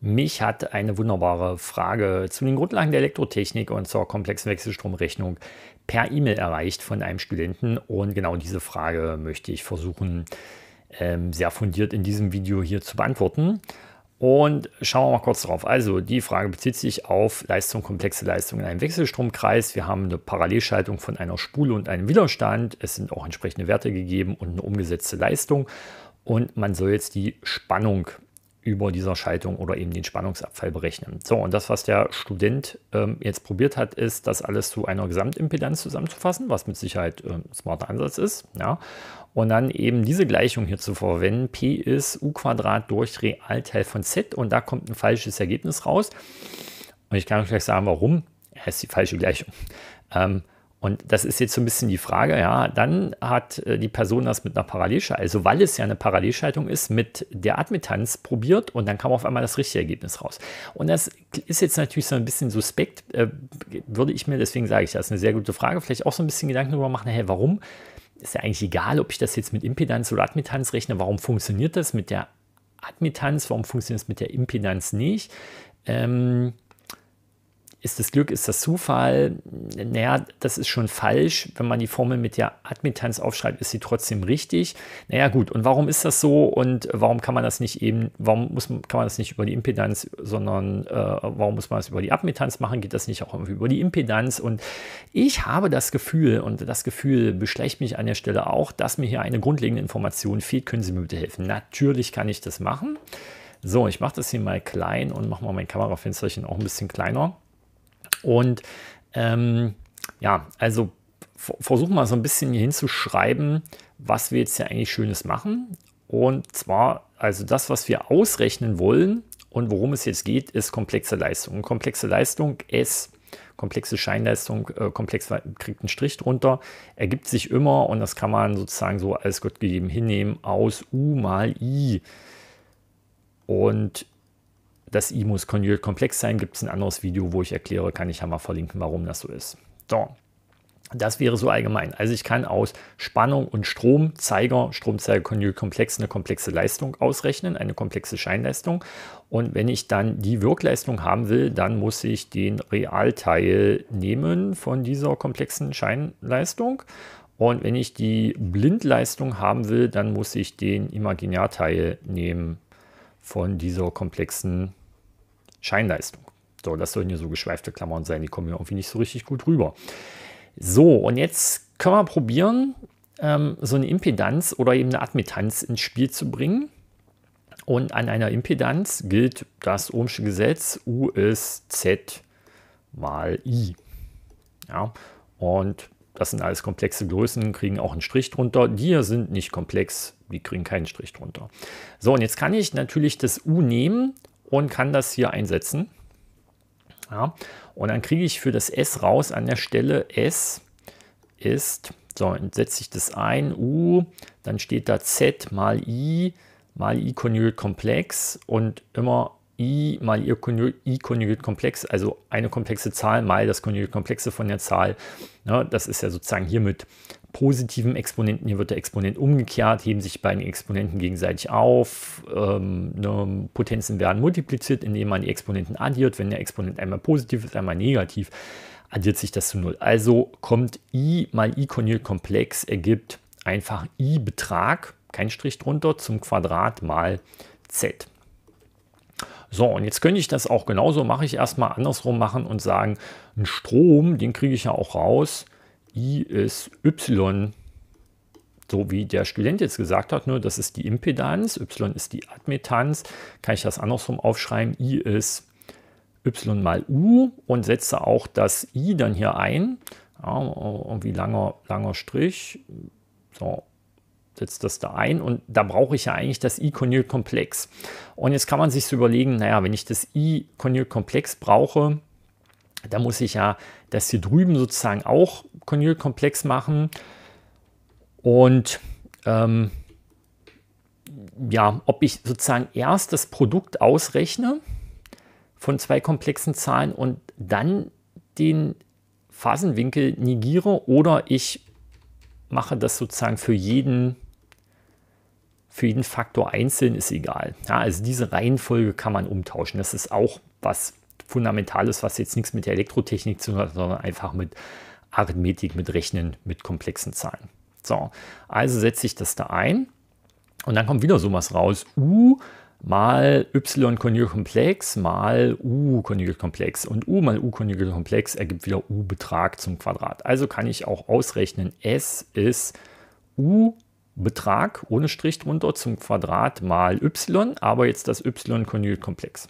Mich hat eine wunderbare Frage zu den Grundlagen der Elektrotechnik und zur komplexen Wechselstromrechnung per E-Mail erreicht von einem Studenten. Und genau diese Frage möchte ich versuchen, ähm, sehr fundiert in diesem Video hier zu beantworten. Und schauen wir mal kurz drauf. Also, die Frage bezieht sich auf Leistung, komplexe Leistung in einem Wechselstromkreis. Wir haben eine Parallelschaltung von einer Spule und einem Widerstand. Es sind auch entsprechende Werte gegeben und eine umgesetzte Leistung. Und man soll jetzt die Spannung über dieser Schaltung oder eben den Spannungsabfall berechnen. So, und das, was der Student ähm, jetzt probiert hat, ist, das alles zu einer Gesamtimpedanz zusammenzufassen, was mit Sicherheit äh, ein smarter Ansatz ist. Ja. Und dann eben diese Gleichung hier zu verwenden. P ist U Quadrat durch Realteil von Z und da kommt ein falsches Ergebnis raus. Und ich kann euch gleich sagen, warum. Es ist die falsche Gleichung. Ähm, und das ist jetzt so ein bisschen die Frage, ja, dann hat äh, die Person das mit einer Parallelschaltung, also weil es ja eine Parallelschaltung ist, mit der Admittanz probiert und dann kam auf einmal das richtige Ergebnis raus. Und das ist jetzt natürlich so ein bisschen suspekt, äh, würde ich mir, deswegen sage ich das, eine sehr gute Frage, vielleicht auch so ein bisschen Gedanken darüber machen, hey, warum ist ja eigentlich egal, ob ich das jetzt mit Impedanz oder Admittanz rechne, warum funktioniert das mit der Admittanz, warum funktioniert es mit der Impedanz nicht? Ähm, ist das Glück, ist das Zufall? Naja, das ist schon falsch. Wenn man die Formel mit der Admittanz aufschreibt, ist sie trotzdem richtig. Naja, gut, und warum ist das so und warum kann man das nicht eben, warum muss, man, kann man das nicht über die Impedanz, sondern äh, warum muss man das über die Admittanz machen? Geht das nicht auch irgendwie über die Impedanz? Und ich habe das Gefühl, und das Gefühl beschlecht mich an der Stelle auch, dass mir hier eine grundlegende Information fehlt. Können Sie mir bitte helfen? Natürlich kann ich das machen. So, ich mache das hier mal klein und mache mal mein Kamerafensterchen auch ein bisschen kleiner. Und ähm, ja, also versuchen wir so ein bisschen hier hinzuschreiben, was wir jetzt hier eigentlich Schönes machen. Und zwar, also das, was wir ausrechnen wollen und worum es jetzt geht, ist komplexe Leistung. Und komplexe Leistung ist komplexe Scheinleistung, äh, komplex kriegt einen Strich drunter, ergibt sich immer, und das kann man sozusagen so als Gott gegeben hinnehmen, aus U mal I. Und das I muss konjugate komplex sein. Gibt es ein anderes Video, wo ich erkläre, kann ich ja mal verlinken, warum das so ist. So, das wäre so allgemein. Also ich kann aus Spannung und Stromzeiger, Stromzeiger konjugiert komplex, eine komplexe Leistung ausrechnen, eine komplexe Scheinleistung. Und wenn ich dann die Wirkleistung haben will, dann muss ich den Realteil nehmen von dieser komplexen Scheinleistung. Und wenn ich die Blindleistung haben will, dann muss ich den Imaginärteil nehmen von dieser komplexen Scheinleistung. So, das sollen hier so geschweifte Klammern sein, die kommen hier irgendwie nicht so richtig gut rüber. So, und jetzt können wir probieren, ähm, so eine Impedanz oder eben eine Admittanz ins Spiel zu bringen. Und an einer Impedanz gilt das Ohmsche Gesetz U ist Z mal I. Ja, und das sind alles komplexe Größen, kriegen auch einen Strich drunter. Die hier sind nicht komplex, die kriegen keinen Strich drunter. So, und jetzt kann ich natürlich das U nehmen und kann das hier einsetzen. Ja, und dann kriege ich für das S raus an der Stelle S ist, so, dann setze ich das ein, U, dann steht da Z mal I mal I konjugiert komplex und immer I mal I konjugiert komplex, also eine komplexe Zahl mal das konjugiert komplexe von der Zahl. Ne, das ist ja sozusagen hiermit positiven Exponenten, hier wird der Exponent umgekehrt, heben sich beide Exponenten gegenseitig auf, ähm, ne, Potenzen werden multipliziert, indem man die Exponenten addiert. Wenn der Exponent einmal positiv ist, einmal negativ, addiert sich das zu 0. Also kommt i mal i konjugel komplex ergibt einfach i Betrag, kein Strich drunter, zum Quadrat mal z. So, und jetzt könnte ich das auch genauso, mache ich erstmal andersrum machen und sagen, einen Strom, den kriege ich ja auch raus, ist Y, so wie der Student jetzt gesagt hat, nur das ist die Impedanz, Y ist die Admittanz, kann ich das andersrum aufschreiben, I ist Y mal U und setze auch das I dann hier ein, ja, irgendwie langer, langer Strich, so, setzt das da ein und da brauche ich ja eigentlich das I-Konylkomplex. Und jetzt kann man sich so überlegen, naja, wenn ich das I-Konylkomplex brauche, da muss ich ja das hier drüben sozusagen auch konjugelkomplex machen. Und ähm, ja, ob ich sozusagen erst das Produkt ausrechne von zwei komplexen Zahlen und dann den Phasenwinkel negiere oder ich mache das sozusagen für jeden, für jeden Faktor einzeln, ist egal. Ja, also diese Reihenfolge kann man umtauschen. Das ist auch was, Fundamentales, was jetzt nichts mit der Elektrotechnik zu tun hat, sondern einfach mit Arithmetik, mit Rechnen, mit komplexen Zahlen. So, also setze ich das da ein und dann kommt wieder sowas raus. U mal y konjugiert komplex mal u konjugiert komplex und u mal u konjugiert komplex ergibt wieder u Betrag zum Quadrat. Also kann ich auch ausrechnen, s ist u Betrag ohne Strich drunter zum Quadrat mal y, aber jetzt das y konjugiert komplex.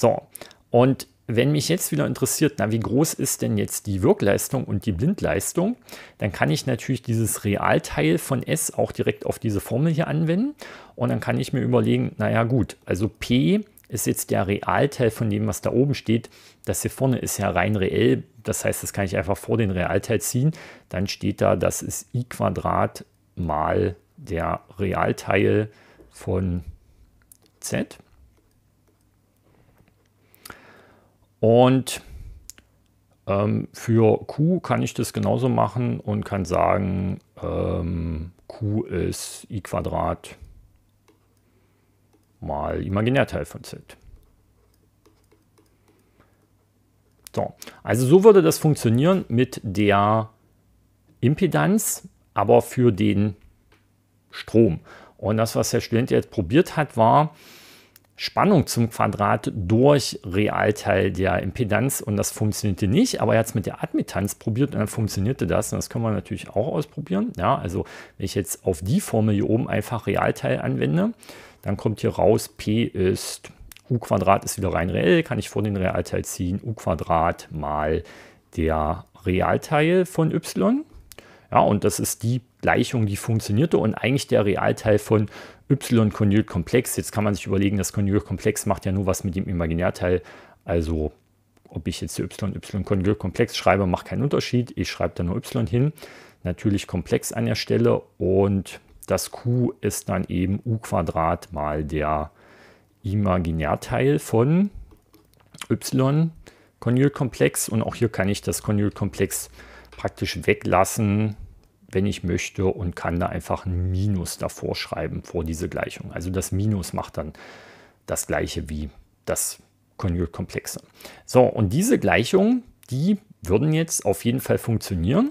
So, und wenn mich jetzt wieder interessiert, na, wie groß ist denn jetzt die Wirkleistung und die Blindleistung, dann kann ich natürlich dieses Realteil von S auch direkt auf diese Formel hier anwenden. Und dann kann ich mir überlegen, naja gut, also P ist jetzt der Realteil von dem, was da oben steht. Das hier vorne ist ja rein reell, das heißt, das kann ich einfach vor den Realteil ziehen. Dann steht da, das ist i Quadrat mal der Realteil von z. Und ähm, für Q kann ich das genauso machen und kann sagen, ähm, Q ist i Quadrat mal Imaginärteil von Z. So, also so würde das funktionieren mit der Impedanz, aber für den Strom. Und das, was der Student jetzt probiert hat, war, Spannung zum Quadrat durch Realteil der Impedanz und das funktionierte nicht, aber er hat es mit der Admittanz probiert und dann funktionierte das und das können wir natürlich auch ausprobieren. Ja, also wenn ich jetzt auf die Formel hier oben einfach Realteil anwende, dann kommt hier raus, P ist U Quadrat ist wieder rein reell, kann ich vor den Realteil ziehen, U Quadrat mal der Realteil von Y ja, und das ist die Gleichung, die funktionierte und eigentlich der Realteil von y-Konjugkomplex. Jetzt kann man sich überlegen, das Konjugkomplex macht ja nur was mit dem Imaginärteil. Also, ob ich jetzt y-y-Konjugkomplex schreibe, macht keinen Unterschied. Ich schreibe da nur y hin. Natürlich komplex an der Stelle und das q ist dann eben u Quadrat mal der Imaginärteil von y-Konjugkomplex. Und auch hier kann ich das Konjugkomplex komplex praktisch weglassen, wenn ich möchte, und kann da einfach ein Minus davor schreiben, vor diese Gleichung. Also das Minus macht dann das gleiche wie das Konjugkomplexe. So, und diese Gleichungen, die würden jetzt auf jeden Fall funktionieren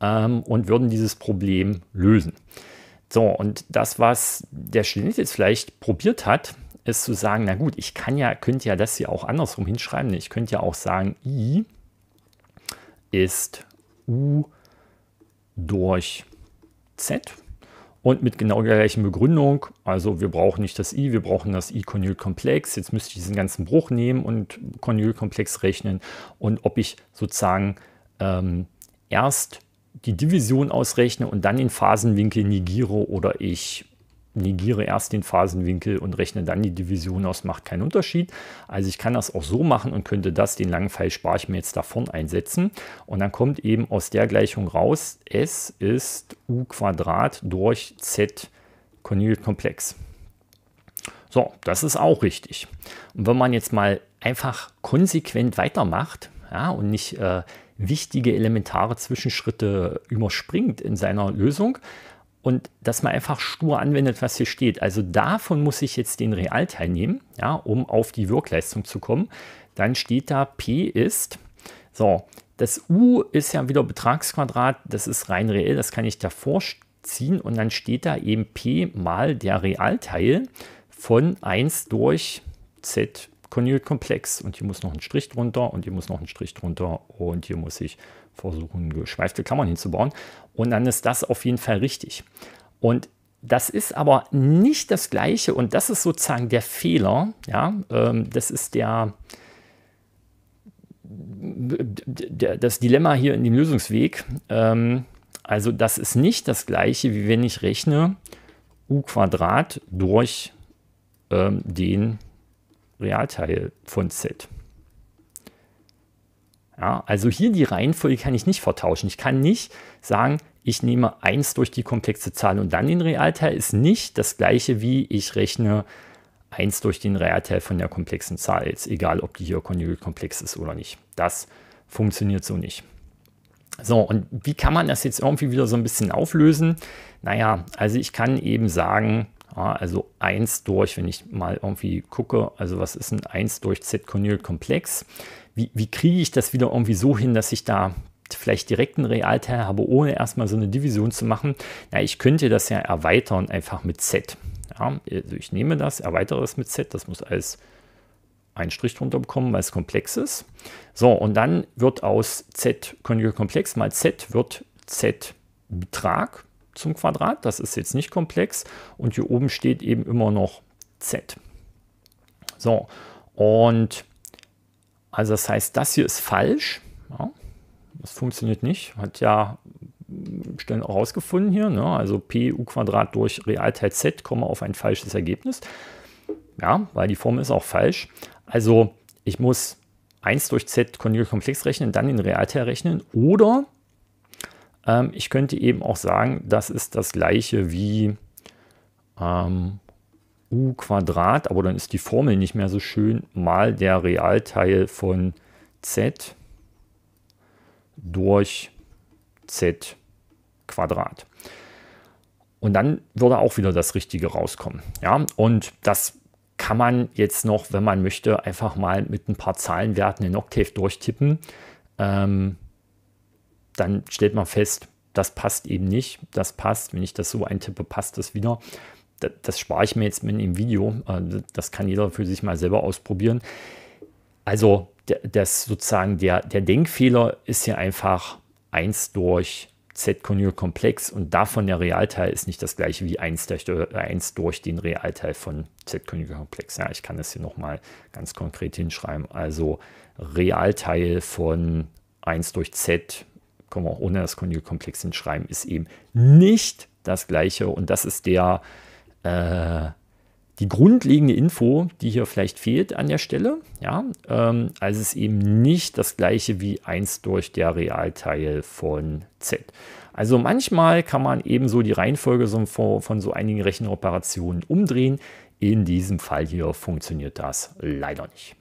ähm, und würden dieses Problem lösen. So, und das, was der Student jetzt vielleicht probiert hat, ist zu sagen, na gut, ich kann ja, könnte ja das hier auch andersrum hinschreiben. Ich könnte ja auch sagen, i ist U durch Z und mit genau der gleichen Begründung. Also wir brauchen nicht das i, wir brauchen das i-Konjugkomplex. Jetzt müsste ich diesen ganzen Bruch nehmen und Konjugkomplex rechnen und ob ich sozusagen ähm, erst die Division ausrechne und dann den Phasenwinkel negiere oder ich negiere erst den Phasenwinkel und rechne dann die Division aus, macht keinen Unterschied. Also ich kann das auch so machen und könnte das, den langen Pfeil spare ich mir jetzt davon einsetzen. Und dann kommt eben aus der Gleichung raus, S ist U Quadrat durch Z Conjugate Komplex. So, das ist auch richtig. Und wenn man jetzt mal einfach konsequent weitermacht ja, und nicht äh, wichtige elementare Zwischenschritte überspringt in seiner Lösung, und dass man einfach stur anwendet, was hier steht. Also davon muss ich jetzt den Realteil nehmen, ja, um auf die Wirkleistung zu kommen. Dann steht da P ist, so, das U ist ja wieder Betragsquadrat, das ist rein reell, das kann ich davor ziehen und dann steht da eben P mal der Realteil von 1 durch Z konjugate komplex und hier muss noch ein Strich drunter und hier muss noch ein Strich drunter und hier muss ich versuchen, geschweifte Klammern hinzubauen. Und dann ist das auf jeden Fall richtig. Und das ist aber nicht das Gleiche und das ist sozusagen der Fehler. Ja, ähm, das ist der, der, das Dilemma hier in dem Lösungsweg. Ähm, also das ist nicht das Gleiche, wie wenn ich rechne u durch ähm, den Realteil von z. Ja, also hier die Reihenfolge kann ich nicht vertauschen. Ich kann nicht sagen, ich nehme 1 durch die komplexe Zahl und dann den Realteil, ist nicht das gleiche wie ich rechne 1 durch den Realteil von der komplexen Zahl, ist egal ob die hier konjugiert komplex ist oder nicht. Das funktioniert so nicht. So, und wie kann man das jetzt irgendwie wieder so ein bisschen auflösen? Naja, also ich kann eben sagen, ja, also 1 durch, wenn ich mal irgendwie gucke, also was ist ein 1 durch Z-Konyl-Komplex? Wie, wie kriege ich das wieder irgendwie so hin, dass ich da vielleicht direkt einen Realteil habe, ohne erstmal so eine Division zu machen? Na, ich könnte das ja erweitern einfach mit Z. Ja, also ich nehme das, erweitere es mit Z, das muss als einen Strich drunter bekommen, weil es komplex ist. So, und dann wird aus Z-Konjugelkomplex mal Z wird Z-Betrag zum Quadrat. Das ist jetzt nicht komplex. Und hier oben steht eben immer noch z. So, und also das heißt, das hier ist falsch. Ja, das funktioniert nicht. Hat ja hm, Stellen auch rausgefunden hier. Ne? Also p u Quadrat durch Realteil z, auf ein falsches Ergebnis. Ja, weil die Formel ist auch falsch. Also ich muss 1 durch z konjugiert komplex rechnen, dann den Realteil rechnen oder ähm, ich könnte eben auch sagen, das ist das gleiche wie ähm, u Quadrat, aber dann ist die Formel nicht mehr so schön, mal der Realteil von z durch z Quadrat. Und dann würde auch wieder das Richtige rauskommen. Ja, und das kann man jetzt noch, wenn man möchte, einfach mal mit ein paar Zahlenwerten in Octave durchtippen. Ähm, dann stellt man fest, das passt eben nicht, das passt, wenn ich das so eintippe, passt das wieder. Das, das spare ich mir jetzt mit dem Video, also, das kann jeder für sich mal selber ausprobieren. Also das sozusagen der, der Denkfehler ist hier einfach 1 durch z konjur komplex und davon der Realteil ist nicht das gleiche wie 1 durch, 1 äh, durch den Realteil von Z-Konjugkomplex. Ja, ich kann das hier nochmal ganz konkret hinschreiben. Also Realteil von 1 durch Z können wir auch ohne das Konjugalkomplex hinschreiben, ist eben nicht das gleiche. Und das ist der, äh, die grundlegende Info, die hier vielleicht fehlt an der Stelle. Ja, ähm, also es ist eben nicht das gleiche wie 1 durch der Realteil von z. Also manchmal kann man eben so die Reihenfolge so von, von so einigen Rechenoperationen umdrehen. In diesem Fall hier funktioniert das leider nicht.